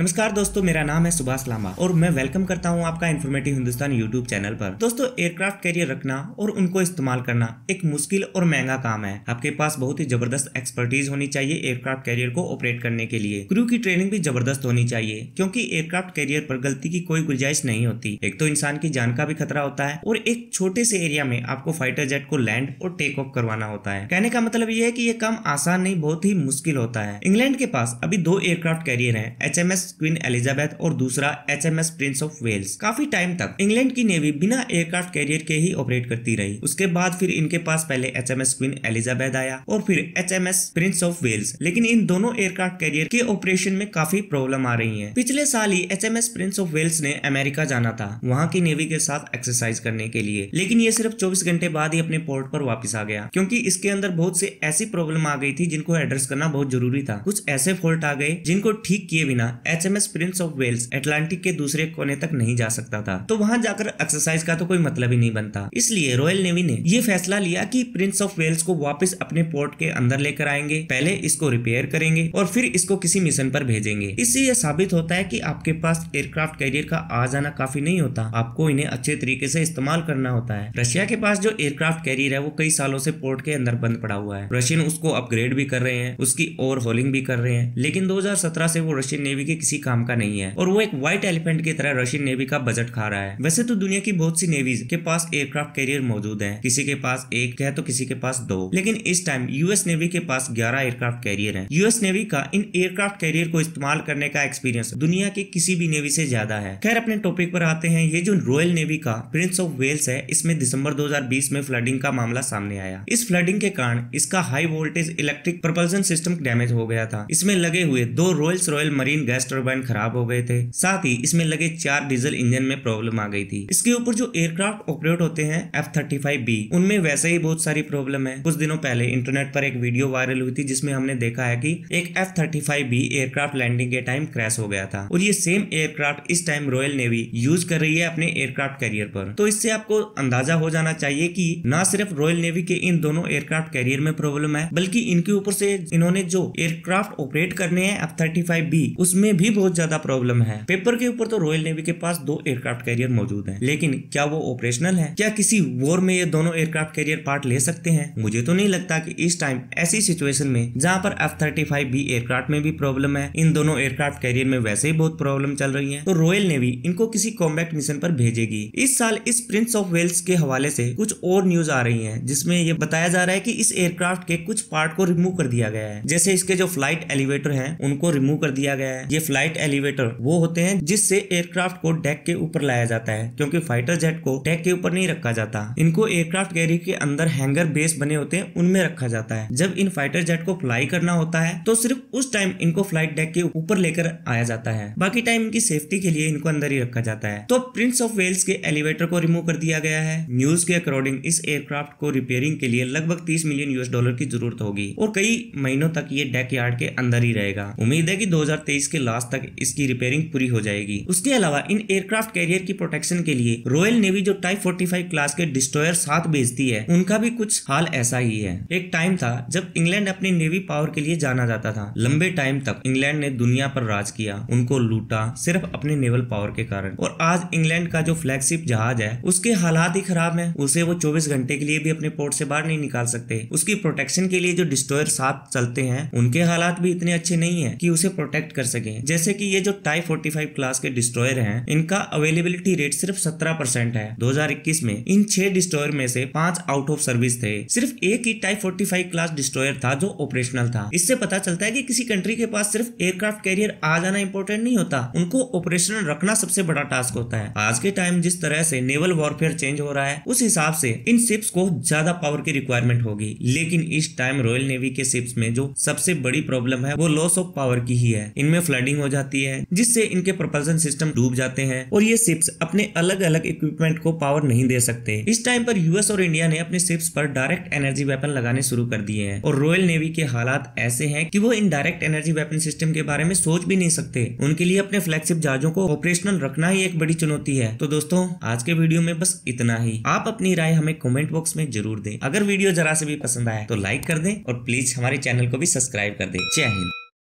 नमस्कार दोस्तों मेरा नाम है सुभाष लामा और मैं वेलकम करता हूं आपका इन्फॉर्मेटिव हिंदुस्तान यूट्यूब चैनल पर दोस्तों एयरक्राफ्ट कैरियर रखना और उनको इस्तेमाल करना एक मुश्किल और महंगा काम है आपके पास बहुत ही जबरदस्त एक्सपर्टीज होनी चाहिए एयरक्राफ्ट कैरियर को ऑपरेट करने के लिए क्रू की ट्रेनिंग भी जबरदस्त होनी चाहिए क्यूँकी एयरक्राफ्ट कैरियर पर गलती की कोई गुंजाइश नहीं होती एक तो इंसान की जान का भी खतरा होता है और एक छोटे से एरिया में आपको फाइटर जेट को लैंड और टेक ऑफ करवाना होता है कहने का मतलब ये है की ये काम आसान नहीं बहुत ही मुश्किल होता है इंग्लैंड के पास अभी दो एयरक्राफ्ट कैरियर है एच क्वीन एलिजाबेथ और दूसरा H M S Prince of Wales काफी टाइम तक इंग्लैंड की नेवी बिना एयरक्राफ्ट कैरियर के ही ऑपरेट करती रही उसके बाद फिर इनके पास पहले H M S Queen Elizabeth आया और फिर H M S Prince of Wales लेकिन इन दोनों एयरक्राफ्ट कैरियर के ऑपरेशन में काफी प्रॉब्लम आ रही है पिछले साल ही H M S Prince of Wales ने अमेरिका जाना था वहाँ की नेवी के साथ एक्सरसाइज करने के लिए लेकिन ये सिर्फ चौबीस घंटे बाद ही अपने पोर्ट पर वापस आ गया क्योंकि इसके अंदर बहुत से ऐसी प्रॉब्लम आ गई थी जिनको एड्रेस करना बहुत जरूरी था कुछ ऐसे फॉल्ट आ गए जिनको ठीक किए बिना H M S Prince of Wales Atlantic के दूसरे कोने तक नहीं जा सकता था तो वहां जाकर एक्सरसाइज का तो कोई मतलब ही नहीं बनता इसलिए रॉयल नेवी ने यह फैसला लिया कि प्रिंस ऑफ वेल्स को वापस अपने पोर्ट के अंदर लेकर आएंगे पहले इसको रिपेयर करेंगे और फिर इसको किसी मिशन पर भेजेंगे इससे यह साबित होता है की आपके पास एयरक्राफ्ट कैरियर का आ जाना काफी नहीं होता आपको इन्हें अच्छे तरीके से इस्तेमाल करना होता है रशिया के पास जो एयरक्राफ्ट कैरियर है वो कई सालों से पोर्ट के अंदर बंद पड़ा हुआ है रशियन उसको अपग्रेड भी कर रहे हैं उसकी ओवर हॉलिंग भी कर रहे हैं लेकिन 2017 से वो रशियन नेवी के किसी काम का नहीं है और वो एक व्हाइट एलिफेंट की तरह रशियन नेवी का बजट खा रहा है वैसे तो दुनिया की बहुत सी नेवीज के पास एयरक्राफ्ट कैरियर मौजूद है किसी के पास एक है तो किसी के पास दो लेकिन इस टाइम यूएस नेवी के पास ग्यारह एयरक्राफ्ट कैरियर है यूएस नेवी का इन एयरक्राफ्ट कैरियर को इस्तेमाल करने का एक्सपीरियंस दुनिया के किसी भी नेवी से ज्यादा है खैर अपने टॉपिक पर आते हैं ये जो रॉयल नेवी का प्रिंस ऑफ वेल्स है इसमें दिसंबर 2020 में फ्लडिंग का मामला सामने आया इस फ्लडिंग के कारण इसका high voltage electric propulsion system damage हो गया था इसमें लगे हुए दो royals royal marine gas turbine खराब हो गए थे साथ ही इसमें लगे चार डीजल इंजन में प्रॉब्लम आ गई थी इसके ऊपर जो एयरक्राफ्ट ऑपरेट होते हैं एफ थर्टी फाइव बी उनमें वैसे ही बहुत सारी प्रॉब्लम है कुछ दिनों पहले इंटरनेट पर एक वीडियो वायरल हुई थी जिसमें हमने देखा है की एक F thirty five B aircraft landing के टाइम क्रैश हो गया था और ये सेम एयरक्राफ्ट इस टाइम रॉयल नेवी यूज कर रही है अपने एयरक्राफ्ट कैरियर पर तो इससे आपको अंदाजा हो जाना चाहिए कि ना सिर्फ रॉयल नेवी के इन दोनों एयरक्राफ्ट कैरियर में प्रॉब्लम है बल्कि इनके ऊपर से इन्होंने जो एयरक्राफ्ट ऑपरेट करने हैं एफ थर्टी फाइव बी उसमें भी भी बहुत ज्यादा प्रॉब्लम है पेपर के ऊपर तो रॉयल नेवी के पास दो एयरक्राफ्ट कैरियर मौजूद है लेकिन क्या वो ऑपरेशनल है क्या किसी वॉर में ये दोनों एयरक्राफ्ट कैरियर पार्ट ले सकते हैं मुझे तो नहीं लगता की इस टाइम ऐसी सिचुएशन में जहाँ पर F thirty five B aircraft में भी प्रॉब्लम है इन दोनों एयरक्राफ्ट कैरियर में वैसे ही बहुत प्रॉब्लम चल रही है तो रॉयल नेवी इनको किसी कॉम्बैक्ट मिशन पर भेजेगी इस साल इस प्रिंस ऑफ वेल्स के हवाले से कुछ और न्यूज आ रही है जिसमें ये बताया जा रहा है कि इस एयरक्राफ्ट के कुछ पार्ट को रिमूव कर दिया गया है जैसे इसके जो फ्लाइट एलिवेटर है उनको रिमूव कर दिया गया है ये फ्लाइट एलिवेटर वो होते हैं जिससे एयरक्राफ्ट को डेक के ऊपर लाया जाता है क्योंकि फाइटर जेट को डेक के ऊपर नहीं रखा जाता इनको एयरक्राफ्ट गैरी के अंदर हैंगर बेस बने होते हैं उनमें रखा जाता है जब इन फाइटर जेट को फ्लाई करना होता है तो सिर्फ उस टाइम इनको फ्लाइट डेक के ऊपर लेकर आया जाता है बाकी टाइम इनकी सेफ्टी के लिए इनको अंदर ही रखा जाता है तो प्रिंस ऑफ वेल्स के एलिवेटर को रिमूव कर दिया गया है न्यूज के अकॉर्डिंग इस एयरक्राफ्ट को रिपेयरिंग के लिए लगभग तीस मिलियन यूएस डॉलर की जरूरत होगी और कई महीनों तक ये डेक यार्ड के अंदर ही रहेगा उम्मीद है की दो के लास्ट पास तक इसकी रिपेयरिंग पूरी हो जाएगी उसके अलावा इन एयरक्राफ्ट कैरियर की प्रोटेक्शन के लिए रॉयल नेवी जो टाइप फोर्टी क्लास के डिस्ट्रॉयर साथ भेजती है उनका भी कुछ हाल ऐसा ही है एक टाइम था जब इंग्लैंड अपनी नेवी पावर के लिए जाना जाता था लंबे टाइम तक इंग्लैंड ने दुनिया पर राज किया उनको लूटा सिर्फ अपने नेवल पावर के कारण और आज इंग्लैंड का जो फ्लैगशिप जहाज है उसके हालात ही खराब है उसे वो 24 घंटे के लिए भी अपने पोर्ट से बाहर नहीं निकाल सकते उसकी प्रोटेक्शन के लिए जो डिस्ट्रॉयर साथ चलते हैं उनके हालात भी इतने अच्छे नहीं है की उसे प्रोटेक्ट कर सके जैसे जैसे कि ये जो टाई 45 क्लास के डिस्ट्रॉयर हैं इनका अवेलेबिलिटी रेट सिर्फ 17 परसेंट है 2021 में इन छह डिस्ट्रॉयर में से पांच आउट ऑफ सर्विस थे सिर्फ एक ही टाई 45 क्लास डिस्ट्रॉयर था जो ऑपरेशनल था इससे पता चलता है कि किसी कंट्री के पास सिर्फ एयरक्राफ्ट कैरियर आ जाना इंपॉर्टेंट नहीं होता उनको ऑपरेशनल रखना सबसे बड़ा टास्क होता है आज के टाइम जिस तरह से नेवल वॉरफेयर चेंज हो रहा है उस हिसाब से इन शिप्स को ज्यादा पावर की रिक्वायरमेंट होगी लेकिन इस टाइम रॉयल नेवी के शिप्स में जो सबसे बड़ी प्रॉब्लम है वो लॉस ऑफ पावर की ही है इनमें फ्लडिंग फ्यूलिंग हो जाती है जिससे इनके प्रोपल्सन सिस्टम डूब जाते हैं और ये शिप्स अपने अलग अलग इक्विपमेंट को पावर नहीं दे सकते इस टाइम पर यूएस और इंडिया ने अपने शिप्स पर डायरेक्ट एनर्जी वेपन लगाने शुरू कर दिए हैं और रॉयल नेवी के हालात ऐसे हैं कि वो इन डायरेक्ट एनर्जी वेपन सिस्टम के बारे में सोच भी नहीं सकते उनके लिए अपने फ्लैगशिप जहाजों को ऑपरेशनल रखना ही एक बड़ी चुनौती है तो दोस्तों आज के वीडियो में बस इतना ही आप अपनी राय हमें कॉमेंट बॉक्स में जरूर दें अगर वीडियो जरा से भी पसंद आए तो लाइक कर दें और प्लीज हमारे चैनल को भी सब्सक्राइब कर दें जय हिंद